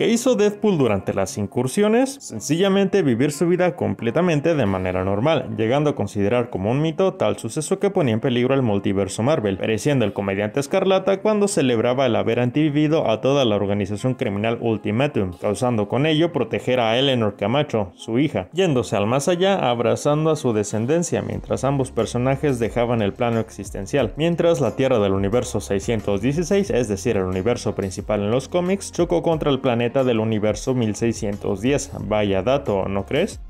Qué hizo Deadpool durante las incursiones, sencillamente vivir su vida completamente de manera normal, llegando a considerar como un mito tal suceso que ponía en peligro el multiverso Marvel, pereciendo el comediante Escarlata cuando celebraba el haber antivivido a toda la organización criminal Ultimatum, causando con ello proteger a Eleanor Camacho, su hija, yéndose al más allá abrazando a su descendencia mientras ambos personajes dejaban el plano existencial, mientras la Tierra del universo 616, es decir, el universo principal en los cómics, chocó contra el planeta del universo 1610. Vaya dato, ¿no crees?